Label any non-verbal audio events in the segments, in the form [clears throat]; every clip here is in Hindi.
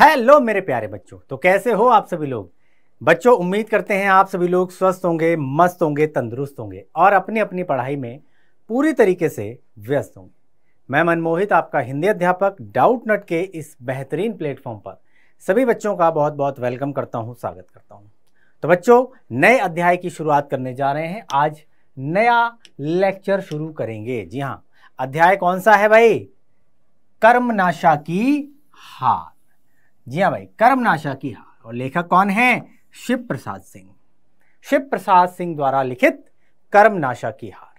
हेलो मेरे प्यारे बच्चों तो कैसे हो आप सभी लोग बच्चों उम्मीद करते हैं आप सभी लोग स्वस्थ होंगे मस्त होंगे तंदुरुस्त होंगे और अपनी अपनी पढ़ाई में पूरी तरीके से व्यस्त होंगे मैं मनमोहित आपका हिंदी अध्यापक डाउट नट के इस बेहतरीन प्लेटफॉर्म पर सभी बच्चों का बहुत बहुत वेलकम करता हूँ स्वागत करता हूँ तो बच्चों नए अध्याय की शुरुआत करने जा रहे हैं आज नया लेक्चर शुरू करेंगे जी हाँ अध्याय कौन सा है भाई कर्मनाशा की हार जी हाँ भाई कर्मनाशा की हार और लेखक कौन है शिव प्रसाद सिंह शिव प्रसाद सिंह द्वारा लिखित कर्मनाशा की हार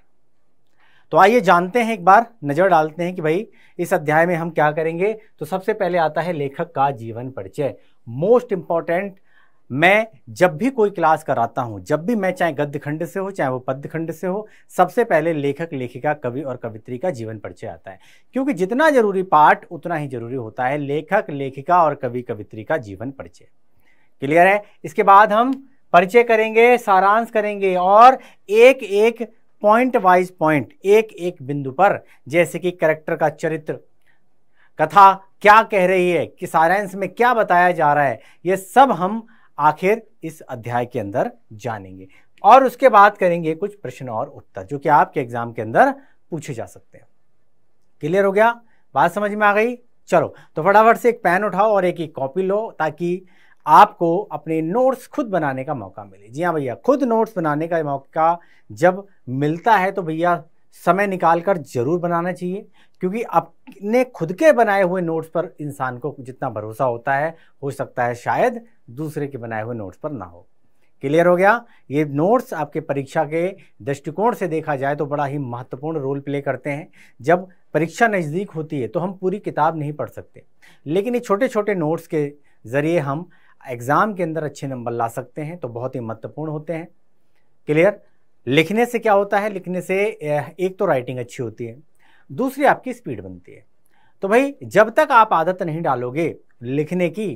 तो आइए जानते हैं एक बार नज़र डालते हैं कि भाई इस अध्याय में हम क्या करेंगे तो सबसे पहले आता है लेखक का जीवन परिचय मोस्ट इंपॉर्टेंट मैं जब भी कोई क्लास कराता हूँ जब भी मैं चाहे गद्य खंड से हो चाहे वो पद्य खंड से हो सबसे पहले लेखक लेखिका कवि और कवित्री का जीवन परिचय आता है क्योंकि जितना जरूरी पाठ उतना ही जरूरी होता है लेखक लेखिका और कवि कवित्री का जीवन परिचय क्लियर है इसके बाद हम परिचय करेंगे सारांश करेंगे और एक एक पॉइंट वाइज पॉइंट एक एक बिंदु पर जैसे कि करेक्टर का चरित्र कथा क्या कह रही है कि सारांश में क्या बताया जा रहा है ये सब हम आखिर इस अध्याय के अंदर जानेंगे और उसके बाद करेंगे कुछ प्रश्न और उत्तर जो कि आपके एग्जाम के अंदर पूछे जा सकते हैं क्लियर हो गया बात समझ में आ गई चलो तो फटाफट से एक पेन उठाओ और एक एक कॉपी लो ताकि आपको अपने नोट्स खुद बनाने का मौका मिले जी हाँ भैया खुद नोट्स बनाने का मौका जब मिलता है तो भैया समय निकाल कर जरूर बनाना चाहिए क्योंकि अपने खुद के बनाए हुए नोट्स पर इंसान को जितना भरोसा होता है हो सकता है शायद दूसरे के बनाए हुए नोट्स पर ना हो क्लियर हो गया ये नोट्स आपके परीक्षा के दृष्टिकोण से देखा जाए तो बड़ा ही महत्वपूर्ण रोल प्ले करते हैं जब परीक्षा नज़दीक होती है तो हम पूरी किताब नहीं पढ़ सकते लेकिन ये छोटे छोटे नोट्स के ज़रिए हम एग्ज़ाम के अंदर अच्छे नंबर ला सकते हैं तो बहुत ही महत्वपूर्ण होते हैं क्लियर लिखने से क्या होता है लिखने से एक तो राइटिंग अच्छी होती है दूसरी आपकी स्पीड बनती है तो भाई जब तक आप आदत नहीं डालोगे लिखने की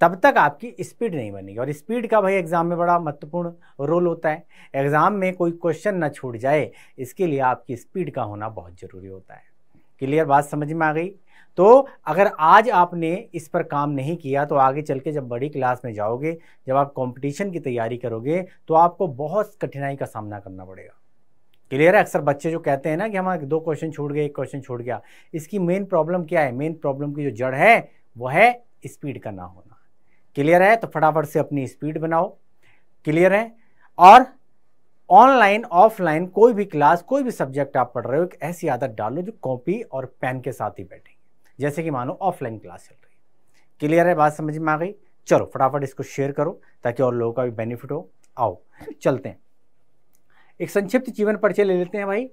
तब तक आपकी स्पीड नहीं बनेगी और स्पीड का भाई एग्ज़ाम में बड़ा महत्वपूर्ण रोल होता है एग्ज़ाम में कोई क्वेश्चन ना छूट जाए इसके लिए आपकी स्पीड का होना बहुत ज़रूरी होता है क्लियर बात समझ में आ गई तो अगर आज आपने इस पर काम नहीं किया तो आगे चल के जब बड़ी क्लास में जाओगे जब आप कंपटीशन की तैयारी करोगे तो आपको बहुत कठिनाई का सामना करना पड़ेगा क्लियर है अक्सर बच्चे जो कहते हैं ना कि हमारे दो क्वेश्चन छूट गए एक क्वेश्चन छूट गया इसकी मेन प्रॉब्लम क्या है मेन प्रॉब्लम की जो जड़ है वह है स्पीड का ना होना क्लियर है तो फटाफट से अपनी स्पीड बनाओ क्लियर है और ऑनलाइन ऑफलाइन कोई भी क्लास कोई भी सब्जेक्ट आप पढ़ रहे हो एक ऐसी आदत डालो जो कॉपी और पेन के साथ ही बैठेंगे जैसे कि मानो ऑफलाइन क्लास चल रही है क्लियर है बात समझ में आ गई चलो फटाफट इसको शेयर करो ताकि और लोगों का भी बेनिफिट हो आओ चलते हैं एक संक्षिप्त जीवन परिचय ले लेते हैं भाई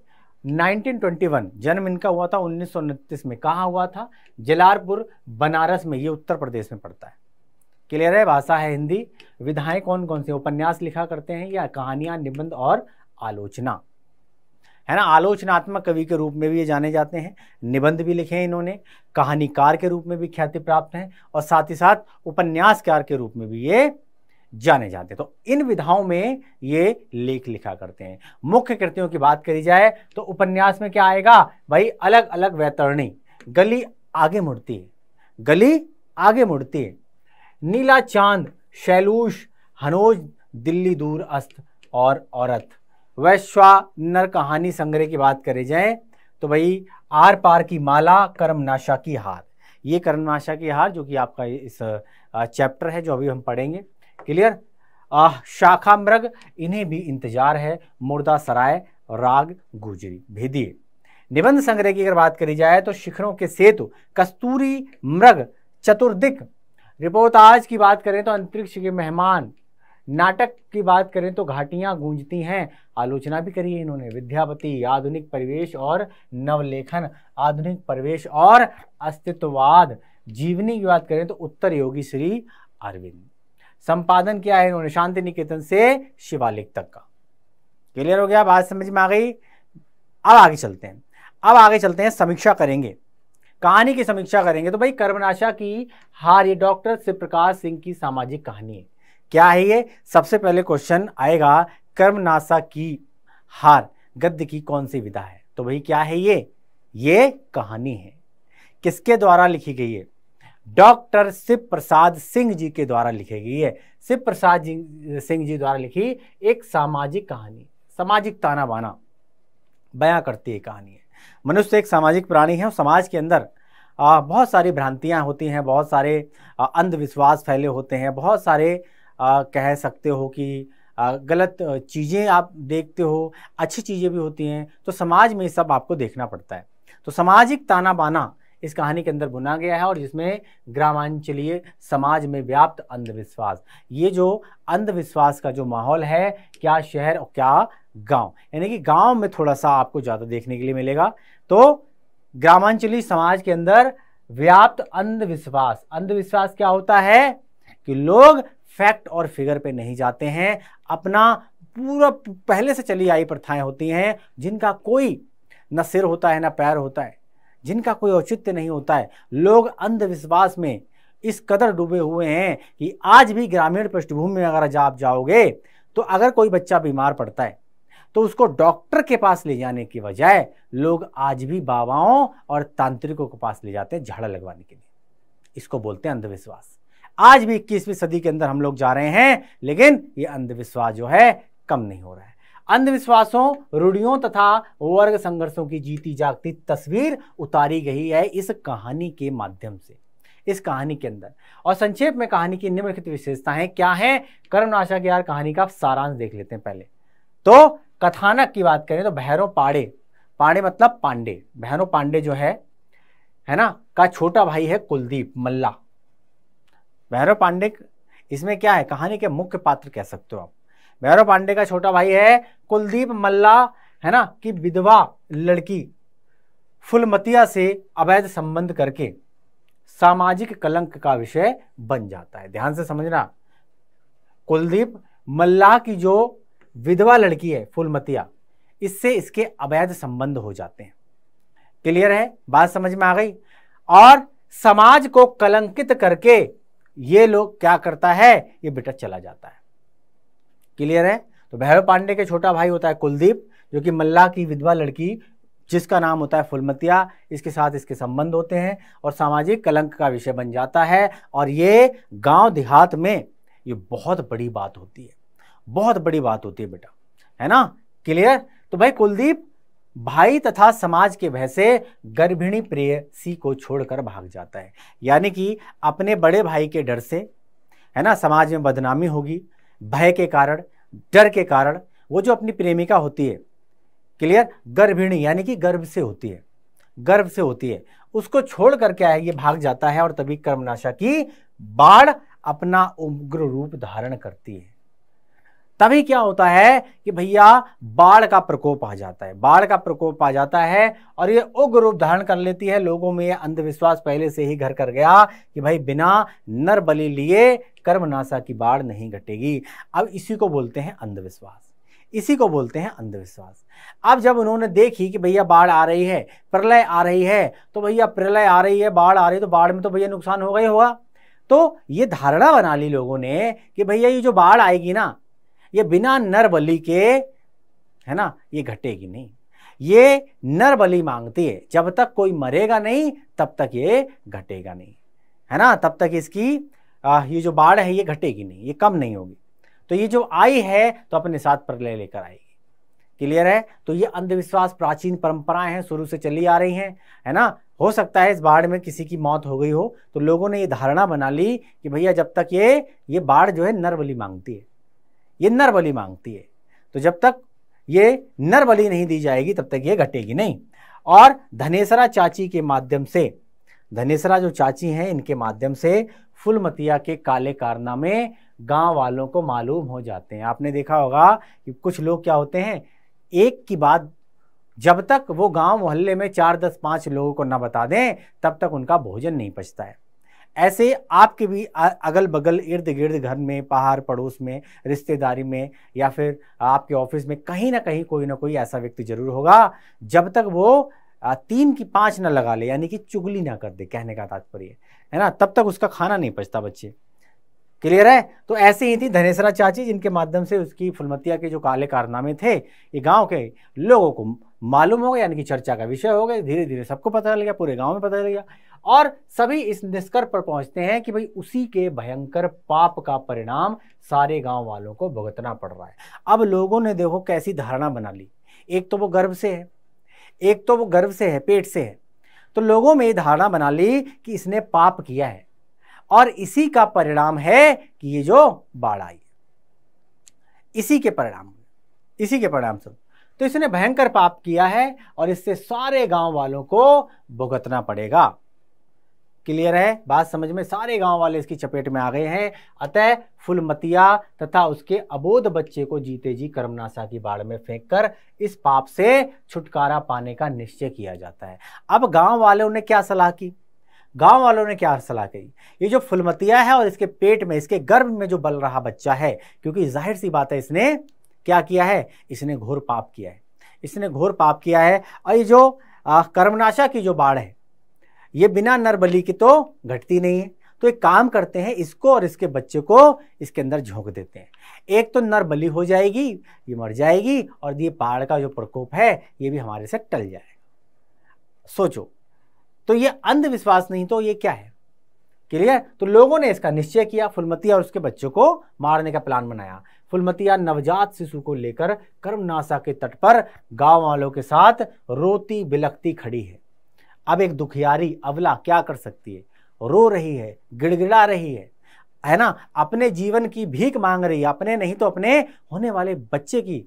1921 जन्म इनका हुआ था उन्नीस में कहाँ हुआ था जलारपुर बनारस में ये उत्तर प्रदेश में पड़ता है क्लियर है भाषा है हिंदी विधाएं कौन कौन से उपन्यास लिखा करते हैं या कहानियां निबंध और आलोचना है ना आलोचनात्मक कवि के रूप में भी ये जाने जाते हैं निबंध भी लिखे हैं इन्होंने कहानीकार के रूप में भी ख्याति प्राप्त हैं और साथ ही साथ उपन्यासकार के रूप में भी ये जाने जाते हैं तो इन विधाओं में ये लेख लिखा करते हैं मुख्य कृतियों की बात करी जाए तो उपन्यास में क्या आएगा भाई अलग अलग वैतरणी गली आगे मुड़ती है गली आगे मुड़ती है नीला चांद शैलूष हनोज दिल्ली दूर अस्त और औरत वैश्वा नर कहानी संग्रह की बात करें जाए तो भाई आर पार की माला कर्मनाशा की हार ये कर्मनाशा की हार जो कि आपका इस चैप्टर है जो अभी हम पढ़ेंगे क्लियर शाखा मृग इन्हें भी इंतजार है मुर्दा सराय राग गुजरी भेदी निबंध संग्रह की अगर बात करी जाए तो शिखरों के सेतु कस्तूरी मृग चतुर्दिक रिपोर्ट आज की बात करें तो अंतरिक्ष के मेहमान नाटक की बात करें तो घाटियां गूंजती हैं आलोचना भी करी है इन्होंने विद्यापति आधुनिक परिवेश और नवलेखन आधुनिक परिवेश और अस्तित्ववाद जीवनी की बात करें तो उत्तर योगी श्री अरविंद संपादन किया है इन्होंने शांति निकेतन से शिवालिक तक का क्लियर हो गया बात समझ में आ गई अब आगे चलते हैं अब आगे चलते हैं समीक्षा करेंगे कहानी की समीक्षा करेंगे तो भाई कर्मनाशा की हार ये डॉक्टर शिव प्रकाश सिंह की सामाजिक कहानी है क्या है ये सबसे पहले क्वेश्चन आएगा कर्मनाशा की हार गद्य की कौन सी विधा है तो भाई क्या है ये ये कहानी है किसके द्वारा लिखी गई है डॉक्टर शिव प्रसाद सिंह जी के द्वारा लिखी गई है शिव प्रसाद सिंह जी द्वारा लिखी एक सामाजिक कहानी सामाजिक ताना बाना बयां करती है कहानी है मनुष्य तो एक सामाजिक प्राणी है और समाज के अंदर बहुत सारी भ्रांतियाँ होती हैं बहुत सारे अंधविश्वास फैले होते हैं बहुत सारे कह सकते हो कि गलत चीज़ें आप देखते हो अच्छी चीज़ें भी होती हैं तो समाज में सब आपको देखना पड़ता है तो सामाजिक ताना बाना इस कहानी के अंदर बुना गया है और जिसमें ग्रामांचलीय समाज में व्याप्त अंधविश्वास ये जो अंधविश्वास का जो माहौल है क्या शहर और क्या गांव यानी कि गांव में थोड़ा सा आपको ज़्यादा देखने के लिए मिलेगा तो ग्रामांचली समाज के अंदर व्याप्त अंधविश्वास अंधविश्वास क्या होता है कि लोग फैक्ट और फिगर पे नहीं जाते हैं अपना पूरा पहले से चली आई प्रथाएं होती हैं जिनका कोई न सिर होता है ना पैर होता है जिनका कोई औचित्य नहीं होता है लोग अंधविश्वास में इस कदर डूबे हुए हैं कि आज भी ग्रामीण पृष्ठभूमि में अगर आप जाओगे तो अगर कोई बच्चा बीमार पड़ता है तो उसको डॉक्टर के पास ले जाने के बजाय लोग आज भी बाबाओं और तांत्रिकों के पास ले जाते हैं झाड़ा लगवाने के लिए इसको बोलते हैं अंधविश्वास आज भी इक्कीसवीं सदी के अंदर हम लोग जा रहे हैं लेकिन ये अंधविश्वास जो है कम नहीं हो रहा है अंधविश्वासों रूढ़ियों तथा वर्ग संघर्षों की जीती जागती तस्वीर उतारी गई है इस कहानी के माध्यम से इस कहानी के अंदर और संक्षेप में कहानी की निम्नलिखित विशेषताएं क्या हैं कर्मनाशा की यार कहानी का आप सारांश देख लेते हैं पहले तो कथानक की बात करें तो भैरव पाड़े पाड़े मतलब पांडे भैरव पांडे जो है है ना का छोटा भाई है कुलदीप मल्ला भैरव पांडे इसमें क्या है कहानी के मुख्य पात्र कह सकते हो आप भैरव पांडे का छोटा भाई है कुलदीप मल्ला है ना कि विधवा लड़की फुलमतिया से अवैध संबंध करके सामाजिक कलंक का विषय बन जाता है ध्यान से समझना कुलदीप मल्ला की जो विधवा लड़की है फुलमतिया इससे इसके अवैध संबंध हो जाते हैं क्लियर है बात समझ में आ गई और समाज को कलंकित करके ये लोग क्या करता है ये बेटा चला जाता है क्लियर है तो भैरव पांडे के छोटा भाई होता है कुलदीप जो कि मल्ला की विधवा लड़की जिसका नाम होता है फुलमतिया इसके साथ इसके संबंध होते हैं और सामाजिक कलंक का विषय बन जाता है और ये गांव देहात में ये बहुत बड़ी बात होती है बहुत बड़ी बात होती है बेटा है ना क्लियर तो भाई कुलदीप भाई तथा समाज के भय से गर्भिणी सी को छोड़कर भाग जाता है यानी कि अपने बड़े भाई के डर से है ना समाज में बदनामी होगी भय के कारण डर के कारण वो जो अपनी प्रेमिका होती है क्लियर गर्भिणी यानी कि गर्भ से होती है गर्भ से होती है उसको छोड़ कर क्या है ये भाग जाता है और तभी कर्मनाशा की बाढ़ अपना उग्र रूप धारण करती है तभी क्या होता है कि भैया बाढ़ का प्रकोप आ जाता है बाढ़ का प्रकोप आ जाता है और ये उग्र रूप धारण कर लेती है लोगों में ये अंधविश्वास पहले से ही घर कर गया कि भाई बिना नर बलि लिए कर्मनाशा की बाढ़ नहीं घटेगी अब इसी को बोलते हैं अंधविश्वास इसी को बोलते हैं अंधविश्वास अब जब उन्होंने देखी कि भैया बाढ़ आ रही है प्रलय आ रही है तो भैया प्रलय आ रही है बाढ़ आ रही है तो बाढ़ में तो भैया नुकसान हो गया होगा तो ये धारणा बना ली लोगों ने कि भैया ये जो बाढ़ आएगी ना ये बिना नर बलि के है ना ये घटेगी नहीं ये नर बलि मांगती है जब तक कोई मरेगा नहीं तब तक ये घटेगा नहीं है ना तब तक इसकी आ, ये जो बाढ़ है ये घटेगी नहीं ये कम नहीं होगी तो ये जो आई है तो अपने साथ प्रलय लेकर आएगी क्लियर है तो ये अंधविश्वास प्राचीन परंपराएं हैं शुरू से चली आ रही हैं है ना हो सकता है इस बाढ़ में किसी की मौत हो गई हो तो लोगों ने ये धारणा बना ली कि भैया जब तक ये ये बाढ़ जो है नर बलि मांगती है ये नर बलि मांगती है तो जब तक ये नर बलि नहीं दी जाएगी तब तक ये घटेगी नहीं और धनेसरा चाची के माध्यम से धनेसरा जो चाची हैं इनके माध्यम से फुलमतिया के काले कारनामे गांव वालों को मालूम हो जाते हैं आपने देखा होगा कि कुछ लोग क्या होते हैं एक की बात जब तक वो गांव मोहल्ले में चार दस पाँच लोगों को न बता दें तब तक उनका भोजन नहीं पचता है ऐसे आपके भी अगल बगल इर्द गिर्द घर में पहाड़ पड़ोस में रिश्तेदारी में या फिर आपके ऑफिस में कहीं ना कहीं कोई ना कोई ऐसा व्यक्ति जरूर होगा जब तक वो तीन की पाँच ना लगा ले यानी कि चुगली ना कर दे कहने का तात्पर्य है ना तब तक उसका खाना नहीं पचता बच्चे क्लियर है तो ऐसे ही थी धनेसरा चाची जिनके माध्यम से उसकी फुलमतिया के जो काले कारनामे थे ये गांव के लोगों को मालूम हो गया यानी कि चर्चा का विषय हो गया धीरे धीरे सबको पता चल गया पूरे गांव में पता चल गया और सभी इस निष्कर्ष पर पहुंचते हैं कि भाई उसी के भयंकर पाप का परिणाम सारे गांव वालों को भुगतना पड़ रहा है अब लोगों ने देखो कैसी धारणा बना ली एक तो वो गर्व से है एक तो वो गर्व से है पेट से है तो लोगों में ये धारणा बना ली कि इसने पाप किया है और इसी का परिणाम है कि ये जो बाढ़ आई इसी के परिणाम इसी के परिणाम से तो इसने भयंकर पाप किया है और इससे सारे गांव वालों को भुगतना पड़ेगा क्लियर है बात समझ में सारे गांव वाले इसकी चपेट में आ गए हैं अतः फुलमतिया तथा उसके अबोध बच्चे को जीते जी कर्मनाशा की बाढ़ में फेंक कर इस पाप से छुटकारा पाने का निश्चय किया जाता है अब गांव वालों ने क्या सलाह की गांव वालों ने क्या सलाह कही ये जो फुलमतिया है और इसके पेट में इसके गर्भ में जो बल रहा बच्चा है क्योंकि जाहिर सी बात है इसने क्या किया है इसने घोर पाप किया है इसने घोर पाप किया है और ये जो कर्मनाशा की जो बाढ़ है ये बिना नर बलि तो घटती नहीं है तो एक काम करते हैं इसको और इसके बच्चे को इसके अंदर झोंक देते हैं एक तो नर बलि हो जाएगी ये मर जाएगी और ये पहाड़ का जो प्रकोप है ये भी हमारे से टल जाएगा सोचो तो ये अंधविश्वास नहीं तो ये क्या है क्लियर तो लोगों ने इसका निश्चय किया फुलमती और उसके बच्चों को मारने का प्लान बनाया फुलमतिया नवजात शिशु को लेकर कर्मनाशा के तट पर गांव वालों के साथ रोती बिलखती खड़ी है अब एक दुखियारी अबला क्या कर सकती है रो रही है गिड़गिड़ा रही है है ना अपने जीवन की भीख मांग रही है अपने नहीं तो अपने होने वाले बच्चे की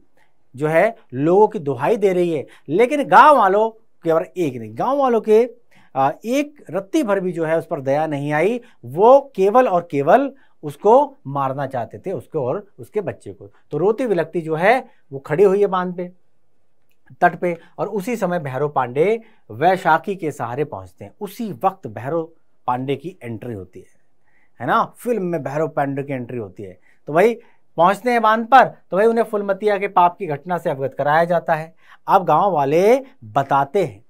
जो है लोगों की दुहाई दे रही है लेकिन गांव वालों केवल एक नहीं गांव वालों के एक रत्ती भर भी जो है उस पर दया नहीं आई वो केवल और केवल उसको मारना चाहते थे उसको और उसके बच्चे को तो रोती विलकती जो है वो खड़ी हुई है बांध पे तट पे और उसी समय भैरव पांडे वैशाखी के सहारे पहुंचते हैं उसी वक्त भैरव पांडे की एंट्री होती है है ना फिल्म में भैरव पांडे की एंट्री होती है तो भाई पहुंचते हैं बांध पर तो भाई उन्हें फुलमतिया के पाप की घटना से अवगत कराया जाता है अब गांव वाले बताते हैं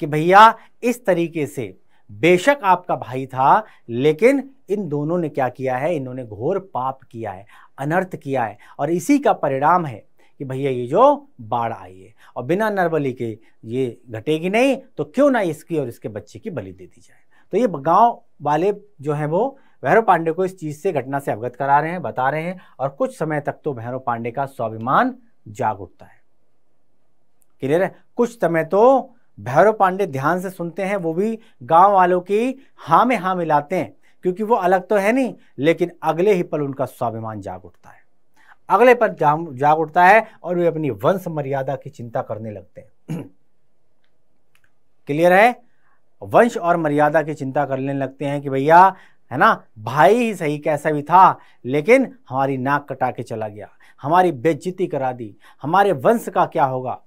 कि भैया इस तरीके से बेशक आपका भाई था लेकिन इन दोनों ने क्या किया है इन्होंने घोर पाप किया है अनर्थ किया है और इसी का परिणाम है कि भैया ये जो बाढ़ आई है और बिना नरबली के ये घटेगी नहीं तो क्यों ना इसकी और इसके बच्चे की बलि दे दी जाए तो ये गांव वाले जो हैं वो भैरव पांडे को इस चीज़ से घटना से अवगत करा रहे हैं बता रहे हैं और कुछ समय तक तो भैरव पांडे का स्वाभिमान जाग उठता है क्लियर है कुछ समय तो भैरव पांडे ध्यान से सुनते हैं वो भी गांव वालों की हाँ में हाँ मिलाते हैं क्योंकि वो अलग तो है नहीं लेकिन अगले ही पल उनका स्वाभिमान जाग उठता है अगले पर जाग उठता है और वे अपनी वंश मर्यादा की चिंता करने लगते हैं [clears throat] क्लियर है वंश और मर्यादा की चिंता करने लगते हैं कि भैया है ना भाई ही सही कैसा भी था लेकिन हमारी नाक कटा के चला गया हमारी बेज्जती करा दी हमारे वंश का क्या होगा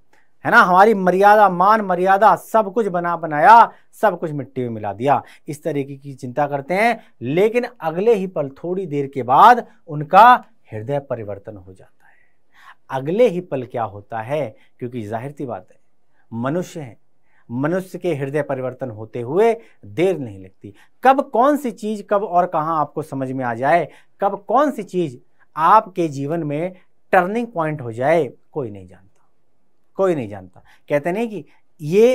है ना हमारी मर्यादा मान मर्यादा सब कुछ बना बनाया सब कुछ मिट्टी में मिला दिया इस तरीके की चिंता करते हैं लेकिन अगले ही पल थोड़ी देर के बाद उनका हृदय परिवर्तन हो जाता है अगले ही पल क्या होता है क्योंकि जाहिर सी बात है मनुष्य है मनुष्य के हृदय परिवर्तन होते हुए देर नहीं लगती कब कौन सी चीज़ कब और कहाँ आपको समझ में आ जाए कब कौन सी चीज़ आपके जीवन में टर्निंग पॉइंट हो जाए कोई नहीं जानता कोई नहीं जानता कहते नहीं कि ये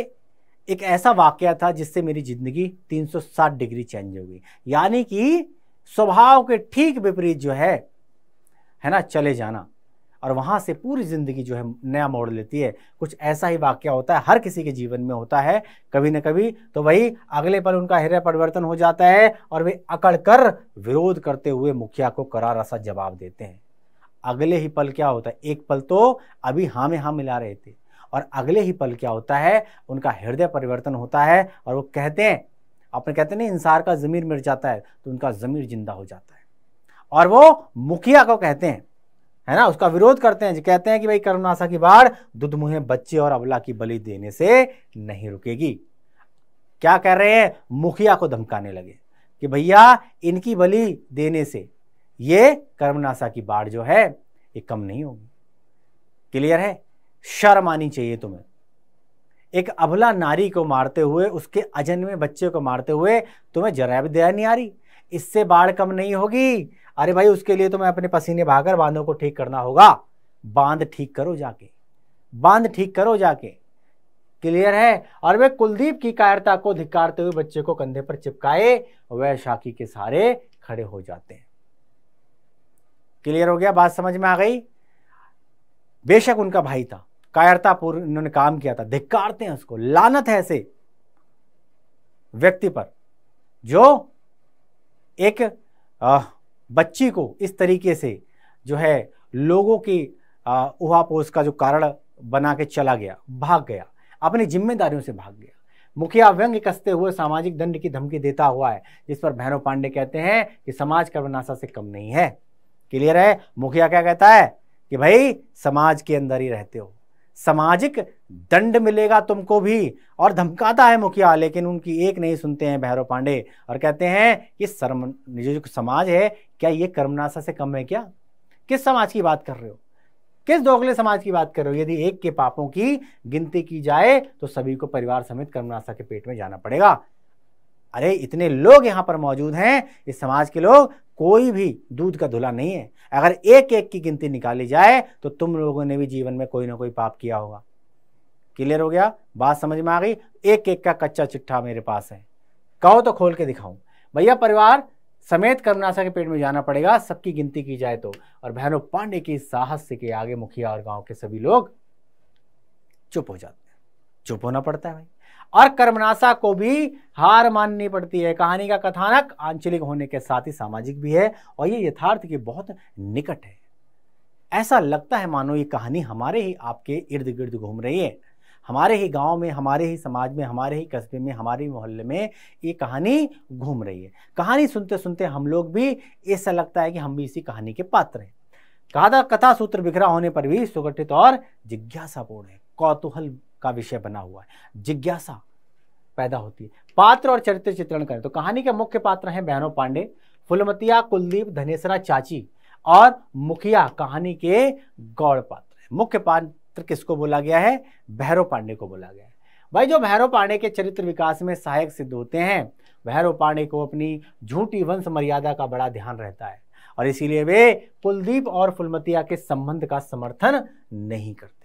एक ऐसा वाक्य था जिससे मेरी ज़िंदगी 360 डिग्री चेंज हो गई यानी कि स्वभाव के ठीक विपरीत जो है है ना चले जाना और वहाँ से पूरी ज़िंदगी जो है नया मोड़ लेती है कुछ ऐसा ही वाक्य होता है हर किसी के जीवन में होता है कभी न कभी तो वही अगले पल उनका हृदय परिवर्तन हो जाता है और वे अकड़ कर विरोध करते हुए मुखिया को करारा सा जवाब देते हैं अगले ही पल क्या होता है एक पल तो अभी हाँ में हाँ मिला रहे थे और अगले ही पल क्या होता है उनका हृदय परिवर्तन होता है और वो कहते हैं अपने कहते हैं ना इंसार का ज़मीर मिट जाता है तो उनका ज़मीर जिंदा हो जाता है और वो मुखिया को कहते हैं है ना उसका विरोध करते हैं कहते हैं कि भाई करुणासा की बाढ़ दुधमुहे बच्चे और अबला की बलि देने से नहीं रुकेगी क्या कह रहे हैं मुखिया को धमकाने लगे कि भैया इनकी बलि देने से ये कर्मनाशा की बाढ़ जो है ये कम नहीं होगी क्लियर है शर्म आनी चाहिए तुम्हें एक अबला नारी को मारते हुए उसके अजन्मे बच्चे को मारते हुए तुम्हें जरा भी दया नहीं आ रही इससे बाढ़ कम नहीं होगी अरे भाई उसके लिए तो मैं अपने पसीने भागकर बांधों को ठीक करना होगा बांध ठीक करो जाके बांध ठीक करो जाके क्लियर है और वे कुलदीप की कायरता को धिकारते हुए बच्चे को कंधे पर चिपकाए वह शाखी के सहारे खड़े हो जाते हैं क्लियर हो गया बात समझ में आ गई बेशक उनका भाई था कायरता पूर्व उन्होंने काम किया था धिक्कारते हैं उसको लानत है ऐसे व्यक्ति पर जो एक आ, बच्ची को इस तरीके से जो है लोगों की उहापोस का जो कारण बना के चला गया भाग गया अपनी जिम्मेदारियों से भाग गया मुखिया व्यंग कसते हुए सामाजिक दंड की धमकी देता हुआ है जिस पर भैरव पांडे कहते हैं कि समाज कर्मनाशा से कम नहीं है क्लियर है मुखिया क्या कहता है कि भाई समाज के अंदर ही रहते हो सामाजिक दंड मिलेगा तुमको भी और धमकाता है मुखिया लेकिन उनकी एक नहीं सुनते हैं भैरव पांडे और कहते हैं कि सर्म जो समाज है क्या ये कर्मनाशा से कम है क्या किस समाज की बात कर रहे हो किस दोगले समाज की बात कर रहे हो यदि एक के पापों की गिनती की जाए तो सभी को परिवार समेत कर्मनाशा के पेट में जाना पड़ेगा अरे इतने लोग यहाँ पर मौजूद हैं इस समाज के लोग कोई भी दूध का धुला नहीं है अगर एक एक की गिनती निकाली जाए तो तुम लोगों ने भी जीवन में कोई ना कोई पाप किया होगा क्लियर हो गया बात समझ में आ गई एक एक का कच्चा चिट्ठा मेरे पास है कहो तो खोल के दिखाऊं भैया परिवार समेत कर्मनाशा के पेट में जाना पड़ेगा सबकी गिनती की जाए तो और बहनों पांडे के साहस के आगे मुखिया और गांव के सभी लोग चुप हो जाते हैं चुप होना पड़ता है भाई और कर्मनाशा को भी हार माननी पड़ती है कहानी का कथानक आंचलिक होने के साथ ही सामाजिक भी है और ये यथार्थ के बहुत निकट है ऐसा लगता है मानो ये कहानी हमारे ही आपके इर्द गिर्द घूम रही है हमारे ही गांव में हमारे ही समाज में हमारे ही कस्बे में हमारे ही मोहल्ले में ये कहानी घूम रही है कहानी सुनते सुनते हम लोग भी ऐसा लगता है कि हम भी इसी कहानी के पात्र हैं कहा कथा सूत्र बिखरा होने पर भी सुगठित और जिज्ञासापूर्ण है कौतूहल का विषय बना हुआ है जिज्ञासा पैदा होती है पात्र और चरित्र चित्रण करें तो कहानी के मुख्य पात्र हैं बहनों पांडे फुलमतिया कुलदीप धनेसरा चाची और मुखिया कहानी के गौड़ पात्र मुख्य चरित्र किसको बोला गया है भैरव पांडे को बोला गया है भाई जो भैरव पांडे के चरित्र विकास में सहायक सिद्ध होते हैं भैरव पांडे को अपनी झूठी वंश मर्यादा का बड़ा ध्यान रहता है और इसीलिए वे कुलदीप और फुलमतिया के संबंध का समर्थन नहीं करते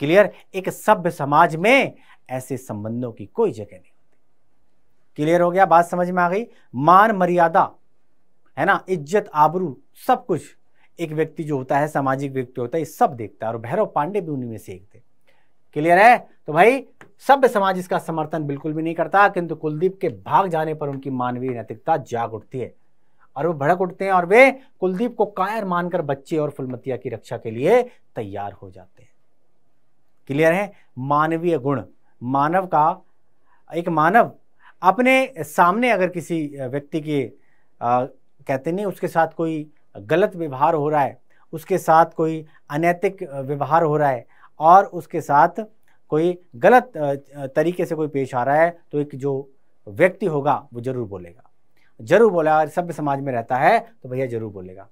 क्लियर एक सभ्य समाज में ऐसे संबंधों की कोई जगह नहीं होती क्लियर हो गया बात समझ में आ गई मान मर्यादा है ना इज्जत आबरू सब कुछ एक व्यक्ति जो होता है सामाजिक व्यक्ति होता है ये सब देखता है और भैरव पांडे भी उन्हीं में से एक थे क्लियर है तो भाई सभ्य समाज इसका समर्थन बिल्कुल भी नहीं करता किंतु कुलदीप के भाग जाने पर उनकी मानवीय नैतिकता जाग उठती है और वो भड़क उठते हैं और वे कुलदीप को कायर मानकर बच्चे और फुलमतिया की रक्षा के लिए तैयार हो जाते हैं क्लियर है मानवीय गुण मानव का एक मानव अपने सामने अगर किसी व्यक्ति के आ, कहते नहीं उसके साथ कोई गलत व्यवहार हो रहा है उसके साथ कोई अनैतिक व्यवहार हो रहा है और उसके साथ कोई गलत तरीके से कोई पेश आ रहा है तो एक जो व्यक्ति होगा वो जरूर बोलेगा जरूर बोला सभ्य समाज में रहता है तो भैया जरूर बोलेगा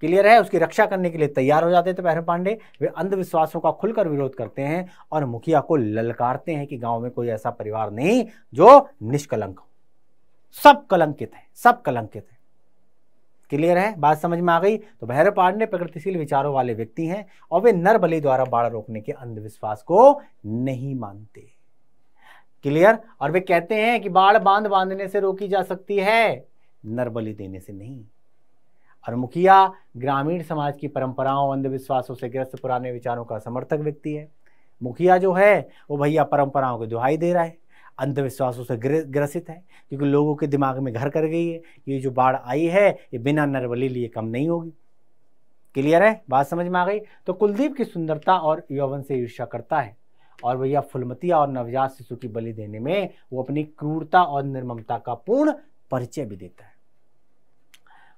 क्लियर है उसकी रक्षा करने के लिए तैयार हो जाते थे तो पहरे पांडे वे अंधविश्वासों का खुलकर विरोध करते हैं और मुखिया को ललकारते हैं कि गांव में कोई ऐसा परिवार नहीं जो निष्कलंक हो सब कलंकित है सब कलंकित है क्लियर है बात समझ में आ गई तो भैरव पांडे प्रगतिशील विचारों वाले व्यक्ति हैं और वे नर बलि द्वारा बाढ़ रोकने के अंधविश्वास को नहीं मानते क्लियर और वे कहते हैं कि बाढ़ बांध बांधने से रोकी जा सकती है नर बलि देने से नहीं और मुखिया ग्रामीण समाज की परंपराओं अंधविश्वासों से ग्रस्त पुराने विचारों का समर्थक व्यक्ति है मुखिया जो है वो भैया परंपराओं को दुहाई दे रहा है अंधविश्वासों से ग्रसित है क्योंकि लोगों के दिमाग में घर कर गई है ये जो बाढ़ आई है ये बिना नरबली लिए कम नहीं होगी क्लियर है बात समझ में आ गई तो कुलदीप की सुंदरता और यौवन से ईर्ष्या करता है और भैया फुलमतिया और नवजात शिशु की बलि देने में वो अपनी क्रूरता और निर्ममता का पूर्ण परिचय भी देता है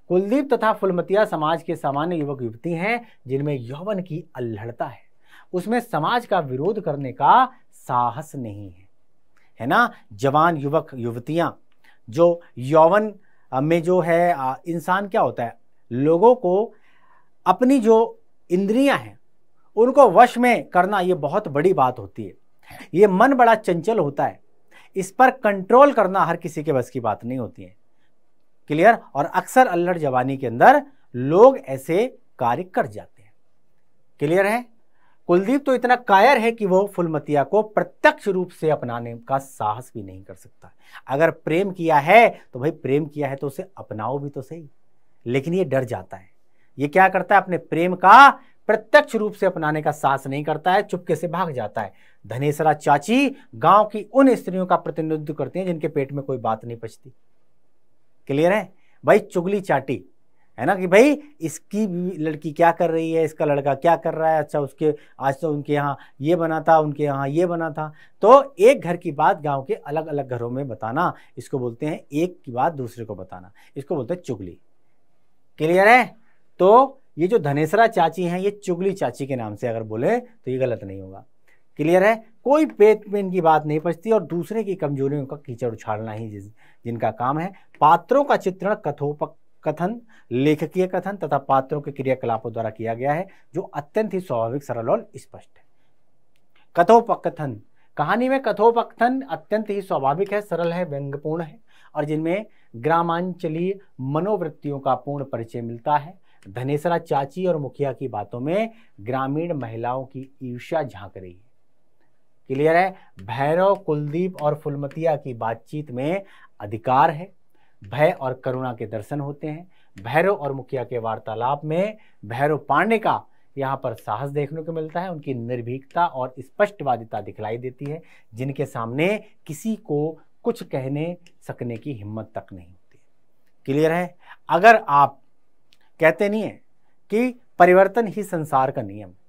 कुलदीप तथा फुलमतिया समाज के सामान्य युवक युवती हैं जिनमें यौवन की अल्हड़ता है उसमें समाज का विरोध करने का साहस नहीं है है ना जवान युवक युवतियाँ जो यौवन में जो है इंसान क्या होता है लोगों को अपनी जो इंद्रियां हैं उनको वश में करना ये बहुत बड़ी बात होती है ये मन बड़ा चंचल होता है इस पर कंट्रोल करना हर किसी के बस की बात नहीं होती है क्लियर और अक्सर अल्लड़ जवानी के अंदर लोग ऐसे कार्य कर जाते हैं क्लियर है कुलदीप तो इतना कायर है कि वो फुलमतिया को प्रत्यक्ष रूप से अपनाने का साहस भी नहीं कर सकता अगर प्रेम किया है तो भाई प्रेम किया है तो उसे अपनाओ भी तो सही लेकिन ये डर जाता है ये क्या करता है अपने प्रेम का प्रत्यक्ष रूप से अपनाने का साहस नहीं करता है चुपके से भाग जाता है धनेसरा चाची गांव की उन स्त्रियों का प्रतिनिधित्व करती हैं जिनके पेट में कोई बात नहीं पचती क्लियर है भाई चुगली चाटी है ना कि भाई इसकी लड़की क्या कर रही है इसका लड़का क्या कर रहा है अच्छा उसके आज तो उनके यहाँ ये बना था उनके यहाँ ये बना था तो एक घर की बात गांव के अलग अलग घरों में बताना इसको बोलते हैं एक की बात दूसरे को बताना इसको बोलते हैं चुगली क्लियर है तो ये जो धनेसरा चाची हैं ये चुगली चाची के नाम से अगर बोले तो ये गलत नहीं होगा क्लियर है कोई पेट में इनकी बात नहीं पचती और दूसरे की कमजोरियों का कीचड़ उछाड़ना ही जिनका काम है पात्रों का चित्रण कथोपक कथन लेखकीय कथन तथा पात्रों के क्रियाकलापों द्वारा किया गया है जो अत्यंत ही स्वाभाविक सरल और स्पष्ट है कथोपकथन कहानी में कथोपकथन अत्यंत ही स्वाभाविक है सरल है व्यंग्यपूर्ण है और जिनमें ग्रामांचलीय मनोवृत्तियों का पूर्ण परिचय मिलता है धनेसरा चाची और मुखिया की बातों में ग्रामीण महिलाओं की ईर्षा झांक रही है क्लियर है भैरव कुलदीप और फुलमतिया की बातचीत में अधिकार है भय और करुणा के दर्शन होते हैं भैरव और मुखिया के वार्तालाप में भैरव पांडे का यहाँ पर साहस देखने को मिलता है उनकी निर्भीकता और स्पष्टवादिता दिखलाई देती है जिनके सामने किसी को कुछ कहने सकने की हिम्मत तक नहीं होती क्लियर है अगर आप कहते नहीं है कि परिवर्तन ही संसार का नियम है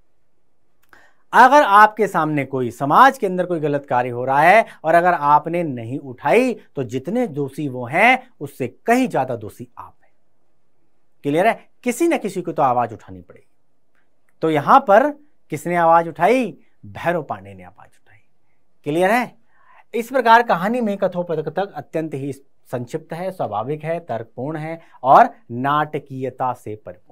अगर आपके सामने कोई समाज के अंदर कोई गलत कार्य हो रहा है और अगर आपने नहीं उठाई तो जितने दोषी वो हैं उससे कहीं ज़्यादा दोषी आप हैं क्लियर है किसी ना किसी को तो आवाज़ उठानी पड़ेगी तो यहां पर किसने आवाज़ उठाई भैरव पांडे ने आवाज़ उठाई क्लियर है इस प्रकार कहानी में तक अत्यंत ही संक्षिप्त है स्वाभाविक है तर्कपूर्ण है और नाटकीयता से परिपूर्ण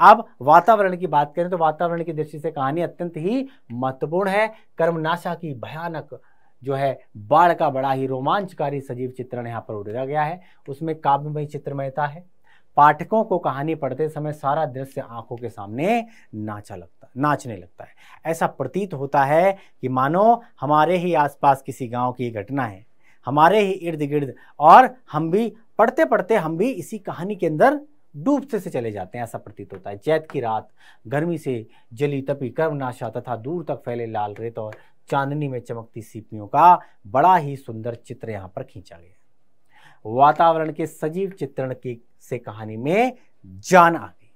अब वातावरण की बात करें तो वातावरण की दृष्टि से कहानी अत्यंत ही महत्वपूर्ण है कर्मनाशा की भयानक जो है बाढ़ का बड़ा ही रोमांचकारी सजीव चित्रण यहाँ पर उड़ेगा गया है उसमें काव्यमय चित्रमयता है पाठकों को कहानी पढ़ते समय सारा दृश्य आंखों के सामने नाचा लगता नाचने लगता है ऐसा प्रतीत होता है कि मानो हमारे ही आसपास किसी गांव की घटना है हमारे ही इर्द गिर्द और हम भी पढ़ते पढ़ते हम भी इसी कहानी के अंदर डूबते से चले जाते हैं ऐसा प्रतीत होता है चैत की रात गर्मी से जली तपी कर्मनाशा तथा दूर तक फैले लाल रेत और चांदनी में चमकती सीपियों का बड़ा ही सुंदर चित्र यहाँ पर खींचा गया वातावरण के सजीव चित्रण की से कहानी में जान आ गई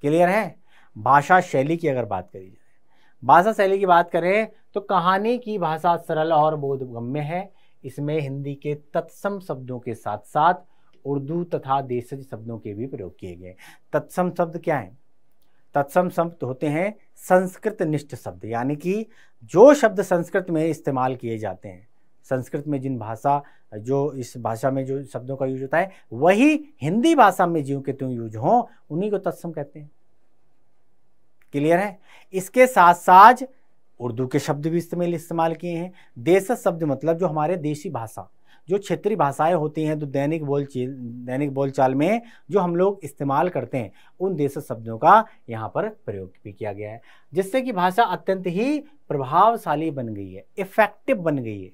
क्लियर है भाषा शैली की अगर बात करी जाए भाषा शैली की बात करें तो कहानी की भाषा सरल और बोधगम्य है इसमें हिंदी के तत्सम शब्दों के साथ साथ उर्दू तथा देशज शब्दों के भी प्रयोग किए गए तत्सम शब्द क्या है तत्सम शब्द होते हैं संस्कृत निष्ठ शब्द यानी कि जो शब्द संस्कृत में इस्तेमाल किए जाते हैं संस्कृत में जिन भाषा जो इस भाषा में जो शब्दों का यूज होता है वही हिंदी भाषा में ज्यों के त्यों यूज हो उन्हीं को तत्सम कहते हैं क्लियर है इसके साथ साथ उर्दू के शब्द भी इस्तेमाल इस्तेमाल किए हैं देश शब्द मतलब जो हमारे देशी भाषा जो क्षेत्रीय भाषाएं होती हैं तो दैनिक चील दैनिक बोलचाल में जो हम लोग इस्तेमाल करते हैं उन देश शब्दों का यहाँ पर प्रयोग भी किया गया है जिससे कि भाषा अत्यंत ही प्रभावशाली बन गई है इफेक्टिव बन गई है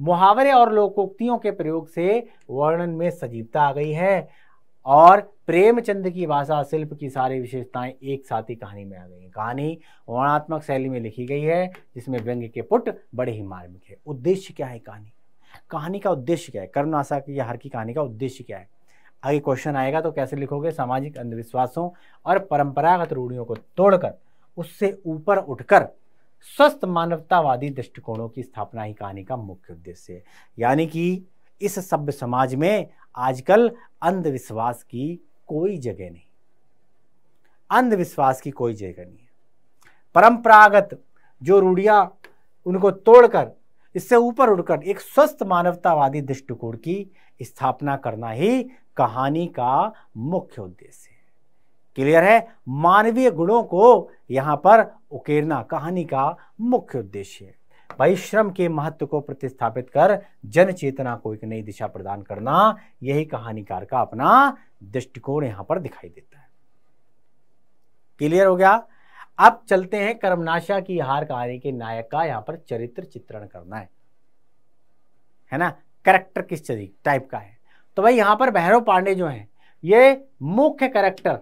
मुहावरे और लोकोक्तियों के प्रयोग से वर्णन में सजीवता आ गई है और प्रेमचंद की भाषा शिल्प की सारी विशेषताएं एक साथ ही कहानी में आ गई हैं कहानी वर्णात्मक शैली में लिखी गई है जिसमें व्यंग्य के पुट बड़े ही मार्मिक है उद्देश्य क्या है कहानी कहानी का उद्देश्य क्या है कर्म नाशा की हार की कहानी का उद्देश्य क्या है आगे क्वेश्चन आएगा तो कैसे लिखोगे सामाजिक अंधविश्वासों और परंपरागत रूढ़ियों को तोड़कर उससे ऊपर उठकर स्वस्थ मानवतावादी दृष्टिकोणों की स्थापना ही कहानी का मुख्य उद्देश्य है यानी कि इस सभ्य समाज में आजकल अंधविश्वास की कोई जगह नहीं अंधविश्वास की कोई जगह नहीं है परंपरागत जो रूढ़िया उनको तोड़कर इससे ऊपर उठकर एक स्वस्थ मानवतावादी दृष्टिकोण की स्थापना करना ही कहानी का मुख्य उद्देश्य है क्लियर है मानवीय गुणों को यहां पर उकेरना कहानी का मुख्य उद्देश्य है भाई श्रम के महत्व को प्रतिस्थापित कर जन चेतना को एक नई दिशा प्रदान करना यही कहानीकार का अपना दृष्टिकोण यहां पर दिखाई देता है क्लियर हो गया अब चलते हैं कर्मनाशा की हार कहानी के नायक का यहां पर चरित्र चित्रण करना है है ना करेक्टर किस टाइप का है तो भाई यहां पर भैरव पांडे जो हैं ये मुख्य करेक्टर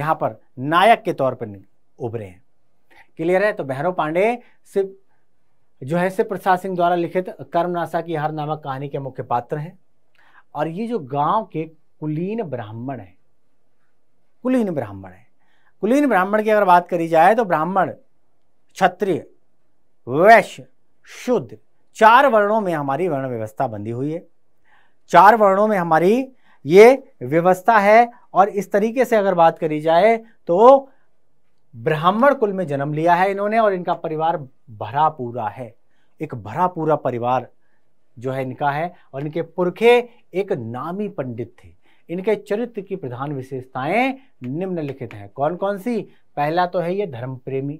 यहां पर नायक के तौर पर उभरे हैं क्लियर है तो भैरव पांडे सिर्फ जो है शिव प्रसाद सिंह द्वारा लिखित कर्मनाशा की हार नामक कहानी के मुख्य पात्र हैं और ये जो गांव के कुलीन ब्राह्मण है कुलीन ब्राह्मण है कुलीन ब्राह्मण की अगर बात करी जाए तो ब्राह्मण क्षत्रिय वैश्य शुद्ध चार वर्णों में हमारी वर्ण व्यवस्था बंधी हुई है चार वर्णों में हमारी ये व्यवस्था है और इस तरीके से अगर बात करी जाए तो ब्राह्मण कुल में जन्म लिया है इन्होंने और इनका परिवार भरा पूरा है एक भरा पूरा परिवार जो है इनका है और इनके पुरखे एक नामी पंडित थे इनके चरित्र की प्रधान विशेषताएं निम्नलिखित हैं कौन कौन सी पहला तो है ये धर्म प्रेमी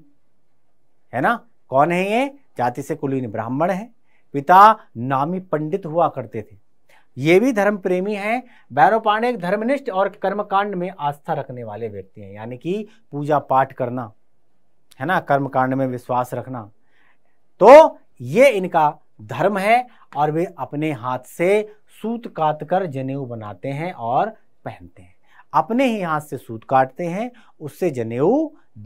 है ना कौन है ये जाति से कुलीन ब्राह्मण है पिता नामी पंडित हुआ करते थे ये भी धर्म प्रेमी हैं भैरव पांडे एक धर्मनिष्ठ और कर्मकांड में आस्था रखने वाले व्यक्ति हैं यानी कि पूजा पाठ करना है ना कर्मकांड में विश्वास रखना तो ये इनका धर्म है और वे अपने हाथ से सूत काट कर जनेऊ बनाते हैं और पहनते हैं अपने ही हाथ से सूत काटते हैं उससे जनेऊ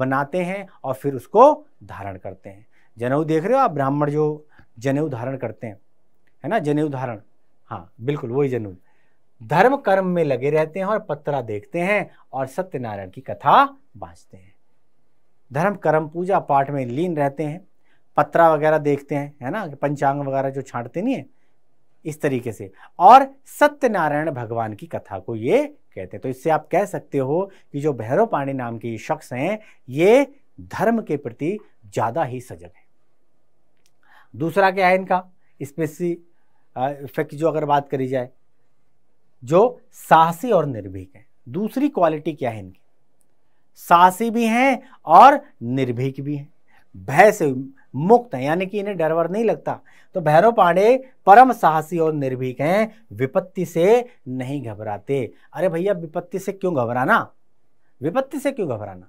बनाते हैं और फिर उसको धारण करते हैं जनेऊ देख रहे हो आप ब्राह्मण जो जनेऊ धारण करते हैं है ना जनेऊ धारण हाँ बिल्कुल वही जनेऊ धर्म कर्म में लगे रहते हैं और पत्रा देखते हैं और सत्यनारायण की कथा बाँचते हैं धर्म कर्म पूजा पाठ में लीन रहते हैं पत्रा वगैरह देखते हैं है ना पंचांग वगैरह जो छांटते नहीं है इस तरीके से और सत्यनारायण भगवान की कथा को ये कहते हैं तो इससे आप कह सकते हो कि जो भैरव पाणी नाम के शख्स हैं ये धर्म के प्रति ज़्यादा ही सजग है दूसरा क्या है इनका इसमें इफेक्ट जो अगर बात करी जाए जो साहसी और निर्भीक हैं दूसरी क्वालिटी क्या है इनकी साहसी भी हैं और निर्भीक भी हैं भय से मुक्त हैं यानी कि इन्हें डरवर नहीं लगता तो भैरव पांडे परम साहसी और निर्भीक हैं विपत्ति से नहीं घबराते अरे भैया विपत्ति से क्यों घबराना विपत्ति से क्यों घबराना